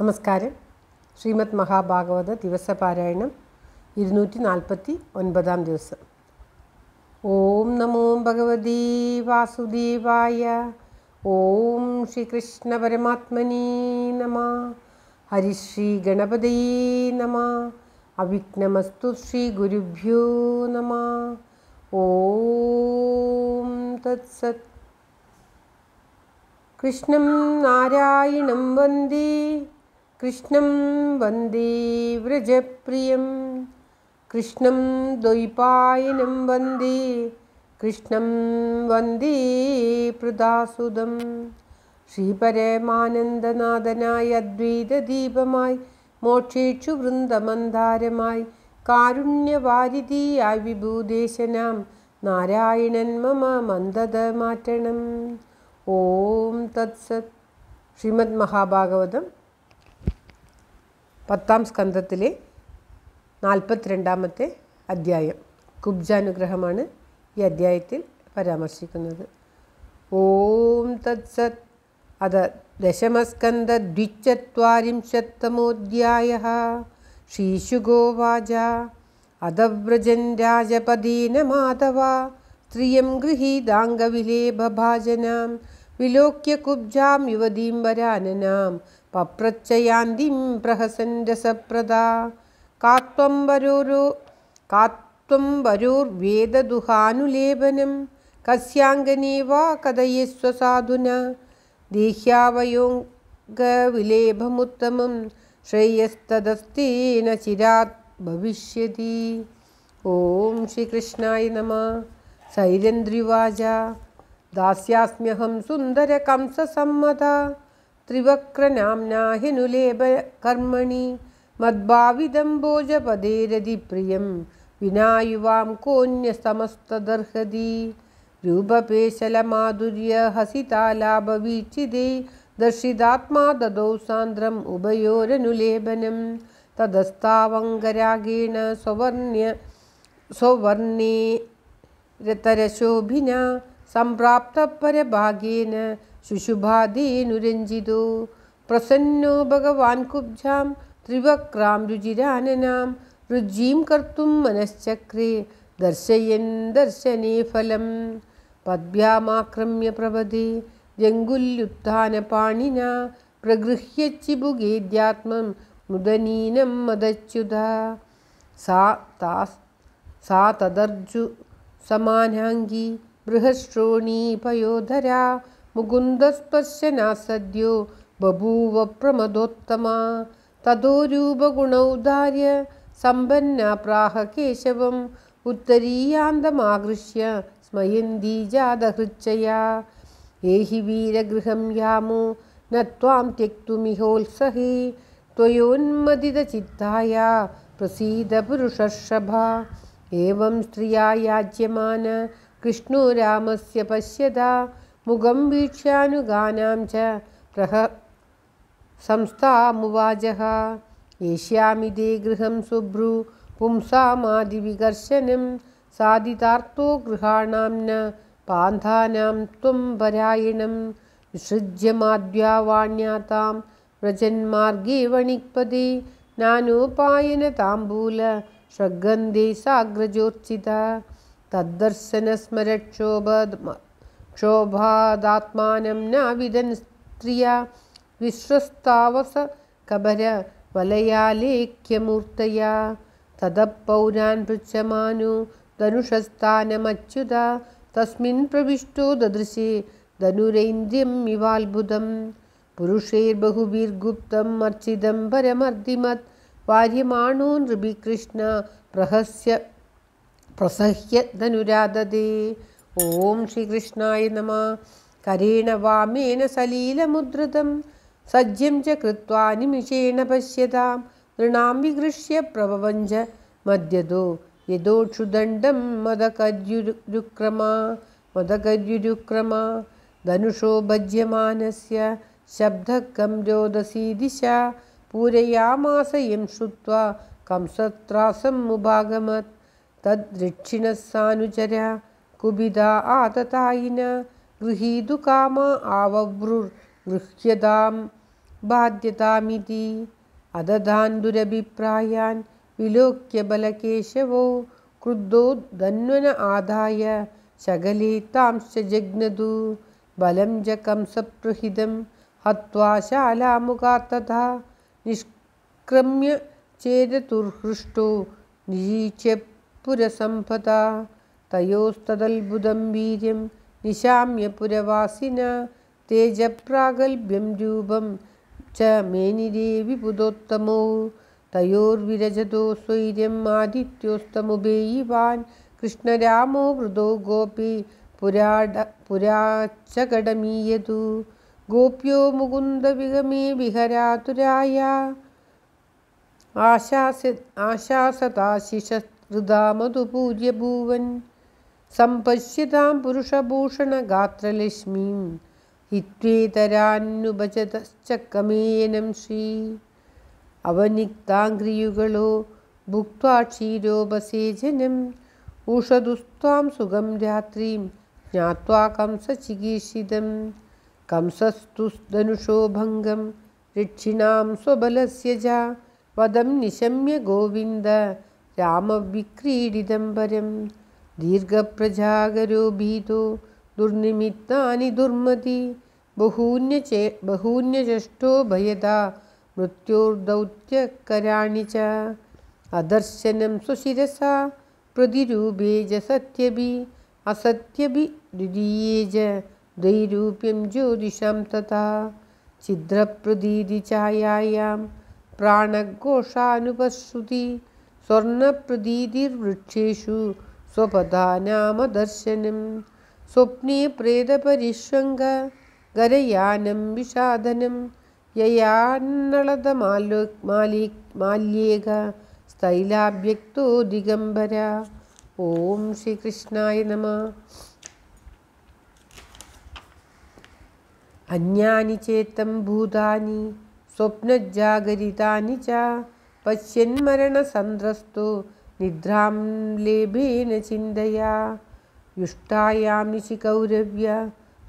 നമസ്കാരം ശ്രീമദ് മഹാഭാഗവത ദിവസ പാരായണം ഇരുന്നൂറ്റി നാൽപ്പത്തി ഒൻപതാം ദിവസം ഓം നമോ ഭഗവതി വാസുദേവായ ഓം ശ്രീകൃഷ്ണ പരമാത്മനി നമ ഹരിശ്രീ ഗണപതി നമ അവിഘ്നമസ്തു ശ്രീ ഗുരുഭ്യോ നമ ഓം തത്സത് കൃഷ്ണം നാരായണം വന്ദേ കൃഷ്ണം വന്ദേ വ്രജപ്രിയം കൃഷ്ണം ദ്വൈപായനം വന്ദേ കൃഷ്ണം വന്ദേ പ്രദാസുദം ശ്രീപരമാനന്ദനാഥനായ അദ്വൈതദീപമായി മോക്ഷേച്ചു വൃന്ദമന്ധാരമായി കാരുണ്യവാരിധിയായി വിഭൂദേശനാം നാരായണൻ മമ മന്ദത മാറ്റണം ഓം തത്സത് ശ്രീമദ് മഹാഭാഗവതം പത്താം സ്കന്ധത്തിലെ നാൽപ്പത്തിരണ്ടാമത്തെ അധ്യായം കുബ്ജാനുഗ്രഹമാണ് ഈ അധ്യായത്തിൽ പരാമർശിക്കുന്നത് ഓം തത്സത് അത് ദശമസ്കന്ധദ്വിചത്വരിംശത്തമോധ്യായ ശ്രീശുഗോവാച അതവ്രജൻ രാജപദീന മാധവ ഗൃഹീതാംഗവിലേ ഗൃഹീതാംഗവിലേഭഭാജനാം വിലോക്യ കുബ്ജാം യുവതീം വരാനനാം पप्रत्ययान्तिं प्रहसञ्जसप्रदा का त्वं वरो का त्वं वरोर्वेदुहानुलेभनं कस्याङ्गने वा कदयेष्व श्रेयस्तदस्ति न श्रेयस्तदस्तेन भविष्यति ॐ श्रीकृष्णाय नमः सैरन्द्रिवाजा दास्यास्म्यहं सुन्दरकंसम्मदा त्रिवक्रनाम्ना ह्यनुलेभ कर्मणि मद्भाविदं भोजपदेरदिप्रियं विना युवां कोऽन्यस्तमस्तदर्हदि रूपपेशलमाधुर्य हसितालाभवीचिदे दर्शितात्मा ददौ सान्द्रमुभयोरनुलेपनं तदस्तावङ्गरागेण स्ववर्ण्य स्ववर्णे रतरशोभिना सम्प्राप्तपरभागेन शुशुभाधीनुरञ्जितो प्रसन्नो भगवान् कुब्जां त्रिवक्रां रुजिराननां रुज्जीं कर्तुं मनश्चक्रे दर्शयन दर्शने फलं पद्भ्यामाक्रम्य प्रपदे जङ्गुल्युत्थानपाणिना प्रगृह्यच्चिबुगेद्यात्मं मुदनीनं मदच्युधा सा ता सा तदर्जु समानाङ्गी पयोधरा मुकुन्दः नासद्यो बभूव प्रमदोत्तमा ततोगुणौ दार्य सम्पन्ना केशवम् उत्तरीयान्तमागृह्य एहि वीरगृहं यामो न त्वां त्यक्तुमिहोत्सहे त्वयोन्मदितचित्ताया प्रसीदपुरुषभा एवं स्त्रिया कृष्णो रामस्य पश्यदा मुगं वीक्ष्यानुगानां च प्रह संस्थामुवाजः एष्यामि ते गृहं शुभ्रु पुंसामादिविकर्षनं साधितार्थो गृहाणां न पान्थानां त्वं परायणं विसृज्यमाद्यावाण्यातां व्रजन्मार्गे वणिक्पदे तदर्शन स्मरक्षोभ साग्रजोर्चिता तद्दर्शनस्मरक्षोभ क्षोभादात्मानं न विदन् स्त्रिया विश्वस्तावस कबर वलयालेख्यमूर्तया तदप्पौरान् पृच्छमानु धनुषस्थानमच्युता तस्मिन् प्रविष्टो ददृशे धनुरैन्द्रं विवाद्भुतं पुरुषैर्बहुभिर्गुप्तं मर्चितं परमर्दिमद् वार्यमाणो नृभिकृष्ण प्रहस्य प्रसह्य धनुरा ॐ श्रीकृष्णाय नमः करेण वामेन सलीलमुद्रतं सजं च कृत्वा निमिषेण पश्यतां तृणां विकृष्य प्रवं च मध्यतो यदोक्षुदण्डं मदकर्युरुक्रमा मदकर्युरुक्रमा धनुषो भज्यमानस्य शब्दकं रोदसी दिशा पूरयामाशयं श्रुत्वा कंसत्रासमुपागमत् तद्रिक्षिणस्सानुचर कुबिदा आततायिना गृहीदुकाम कामा आवव्रुर्गृह्यतां बाध्यतामिति अदधान् विलोक्य बलकेशवौ क्रुद्धो धन्वन आधाय शकले तांश्च जग्नतु बलं जकं सप्रहिदं हत्वा शालामुगा निष्क्रम्य चेदतुर्हृष्टो निजीच्य पुरसम्पदा തയോസ്തദത്ഭുതം വീര്യം നിശാമ്യ പുരവാസിന തേജപ്രാഗൽഭ്യം രൂപം ച മേനിരേവി പുതോത്തമോ തയോർവിരജതോ സ്വൈര്യം ആദിത്യോസ്തമുപേയിവാൻ കൃഷ്ണരാമോ വൃതോ ഗോപി പുരാട പുരാച്ചകടമീയതു ഗോപ്യോ മുകുന്ദവിഗമേ വിഹരാതുരായ ആശാസ ആശാസതാശിഷ ഹൃദാമതു പൂജ്യഭൂവൻ सम्पश्यतां पुरुषभूषणगात्रलक्ष्मीं ഹിത്വേതരാന്നുപചതശ്ചക്കമേയനം ശ്രീ അവനിക്താംഗ്രിയുകളോ ഭുക്വാക്ഷീരോപസേചനം ഉഷതുസ്ത്വാം സുഖം രാത്രിയും ജ്ഞാത്വാ കംസചികീർഷിതം കംസസ്തുസ്തനുഷോ ഭംഗം രക്ഷിണാം സ്വബലസ്യ ച വദം നിശമ്യ ഗോവിന്ദ രാമവിക്രീഡിതം പരം प्रजागरो भीतो दुर्निमित्तानि दुर्मति बहून्य चे भयदा मृत्योर्दौत्यकराणि च अदर्शनं सुशिरसा सत्य च सत्यभि असत्यभि द्वितीये च द्वैरूप्यं ज्योतिषं तथा छिद्रप्रदीतिछायायां प्राणघोषानुपश्रुति स्वर्णप्रदीतिर्वृक्षेषु स्वपदानामदर्शनं स्वप्ने प्रेतपरिष्वङ्ग गरयानं विषादनं ययान्नळदमालो मालि माल्येघ स्थैलाभ्यक्तो दिगम्बर ॐ श्रीकृष्णाय नमः अन्यानि चेत्तं भूतानि स्वप्नजागरितानि च पश्यन्मरणसन्द्रस्तो निद्रा लेभेन चिन्तया युष्टायां निशिकौरव्य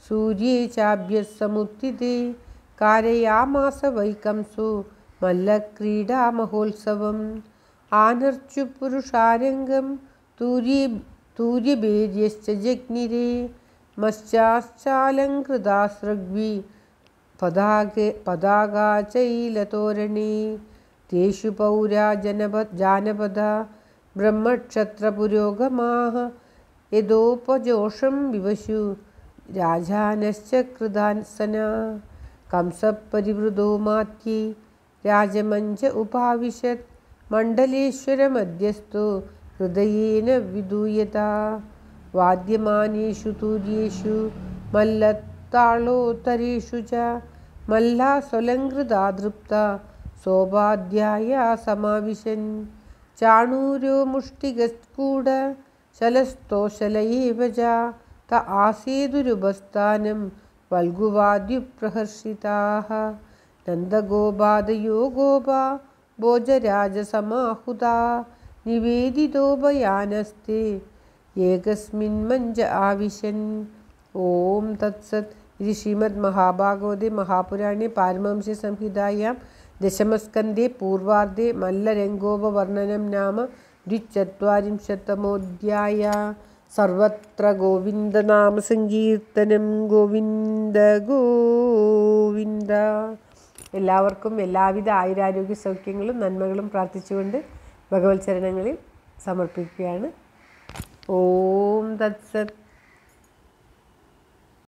सूर्ये चाभ्यसमुत्थिते कारयामास वैकंसो मल्लक्रीडामहोत्सवम् आनर्चुपुरुषारङ्गं तूर्य तूर्यबेर्यश्च जग्निरे मश्चाश्चालङ्कृतासृग्वि पदागे पदागाचैलतोरणे तेषु पौरा जनपद जानपदा ब्रह्मक्षत्रपुरोगमाः यदोपजोषं विवशु राजानश्च कृदासना कंसपरिवृदो मात्की राजमञ्च उपाविशत् मण्डलेश्वरमध्यस्थो हृदयेन विदूयता वाद्यमानेषु तूर्येषु मल्लत्ताळोत्तरेषु च मल्लासोलङ्कृता दृप्ता सोपाध्याया समाविशन् चाणूर्यो मुष्टिगस्कूढशलस्तोशलैव वजा त आसीदुरुबस्तानं वल्गुवाद्युप्रहर्षिताः नन्दगोबादयो गोबा भोजराजसमाहुता निवेदितो भयानस्ते एकस्मिन्मञ्ज आविशन् ॐ तत्सत् इति श्रीमद्महाभागवते महापुराणे पारमंस्य ദശമസ്കന്ധി പൂർവാർദ്ധി മല്ലരംഗോപവർണ്ണനം നാമ ദ്വിചത്വാരിംശത്തമോധ്യായ സർവത്ര ഗോവിന്ദനാമ സങ്കീർത്തനം ഗോവിന്ദ ഗോവിന്ദ എല്ലാവർക്കും എല്ലാവിധ ആയുരാരോഗ്യ സൗഖ്യങ്ങളും നന്മകളും പ്രാർത്ഥിച്ചുകൊണ്ട് ഭഗവത് ചരണങ്ങളിൽ സമർപ്പിക്കുകയാണ് ഓം തത്സത്ത്